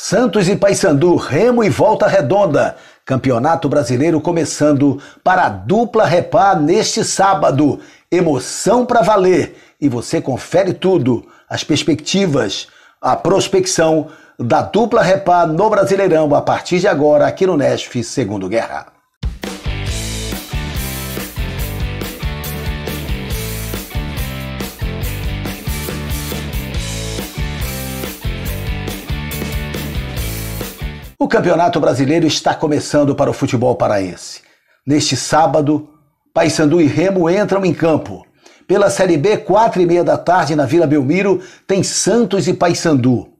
Santos e Paysandu, Remo e Volta Redonda. Campeonato Brasileiro começando para a dupla repá neste sábado. Emoção para valer e você confere tudo, as perspectivas, a prospecção da dupla repá no Brasileirão a partir de agora aqui no Nesf Segundo Guerra. O Campeonato Brasileiro está começando para o futebol paraense. Neste sábado, Paysandu e Remo entram em campo. Pela Série B, quatro e meia da tarde, na Vila Belmiro, tem Santos e Paysandu.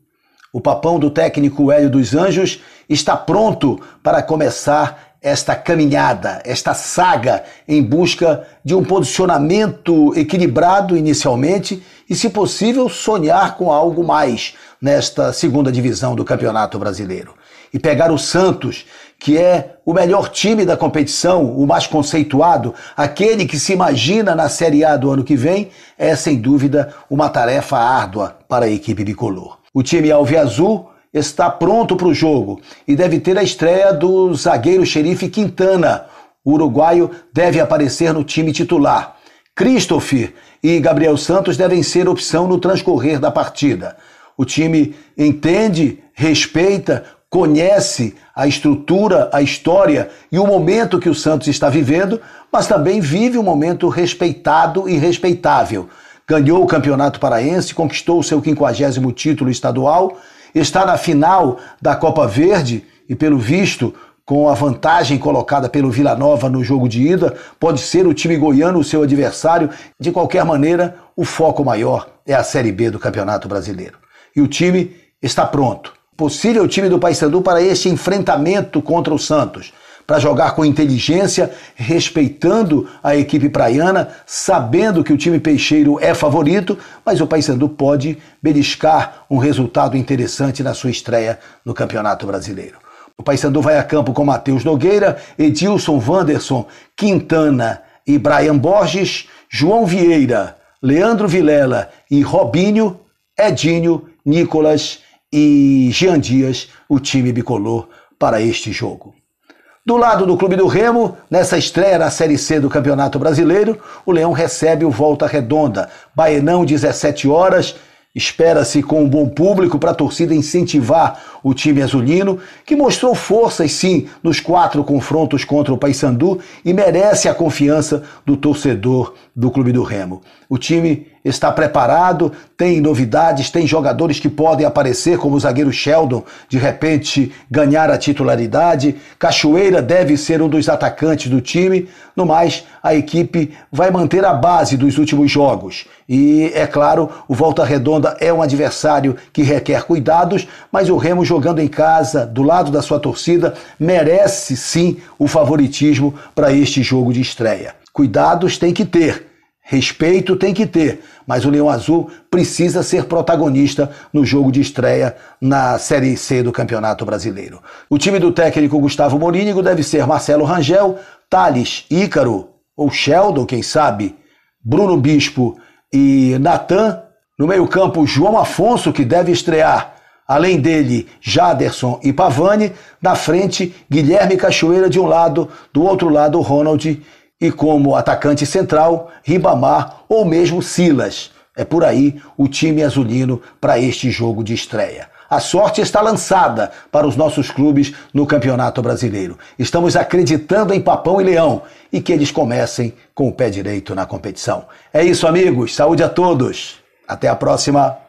O papão do técnico Hélio dos Anjos está pronto para começar esta caminhada, esta saga em busca de um posicionamento equilibrado inicialmente e, se possível, sonhar com algo mais nesta segunda divisão do Campeonato Brasileiro. E pegar o Santos, que é o melhor time da competição, o mais conceituado, aquele que se imagina na Série A do ano que vem, é sem dúvida uma tarefa árdua para a equipe bicolor. O time alviazul está pronto para o jogo e deve ter a estreia do zagueiro xerife Quintana. O uruguaio deve aparecer no time titular. Christopher e Gabriel Santos devem ser opção no transcorrer da partida. O time entende, respeita, conhece a estrutura, a história e o momento que o Santos está vivendo, mas também vive um momento respeitado e respeitável. Ganhou o Campeonato Paraense, conquistou o seu 50 título estadual está na final da Copa Verde e, pelo visto, com a vantagem colocada pelo Vila Nova no jogo de ida, pode ser o time goiano o seu adversário. De qualquer maneira, o foco maior é a Série B do Campeonato Brasileiro. E o time está pronto. Possível time do Paysandu para este enfrentamento contra o Santos para jogar com inteligência, respeitando a equipe praiana, sabendo que o time peixeiro é favorito, mas o Paysandu pode beliscar um resultado interessante na sua estreia no Campeonato Brasileiro. O Paysandu vai a campo com Matheus Nogueira, Edilson Wanderson, Quintana e Brian Borges, João Vieira, Leandro Vilela e Robinho, Edinho, Nicolas e Jean Dias, o time bicolor para este jogo. Do lado do Clube do Remo, nessa estreia na Série C do Campeonato Brasileiro, o Leão recebe o Volta Redonda. Baenão, 17 horas. Espera-se com um bom público para a torcida incentivar o time azulino, que mostrou forças sim nos quatro confrontos contra o Paysandu e merece a confiança do torcedor do Clube do Remo. O time está preparado, tem novidades, tem jogadores que podem aparecer, como o zagueiro Sheldon, de repente ganhar a titularidade. Cachoeira deve ser um dos atacantes do time. No mais, a equipe vai manter a base dos últimos jogos. E, é claro, o Volta Redonda é um adversário que requer cuidados, mas o Remo jogando em casa, do lado da sua torcida, merece sim o favoritismo para este jogo de estreia. Cuidados tem que ter Respeito tem que ter, mas o Leão Azul precisa ser protagonista no jogo de estreia na Série C do Campeonato Brasileiro. O time do técnico Gustavo Morínigo deve ser Marcelo Rangel, Thales, Ícaro ou Sheldon, quem sabe, Bruno Bispo e Natan. No meio-campo, João Afonso, que deve estrear. Além dele, Jaderson e Pavani. Na frente, Guilherme Cachoeira de um lado, do outro lado, Ronald e como atacante central, Ribamar ou mesmo Silas. É por aí o time azulino para este jogo de estreia. A sorte está lançada para os nossos clubes no Campeonato Brasileiro. Estamos acreditando em Papão e Leão e que eles comecem com o pé direito na competição. É isso, amigos. Saúde a todos. Até a próxima.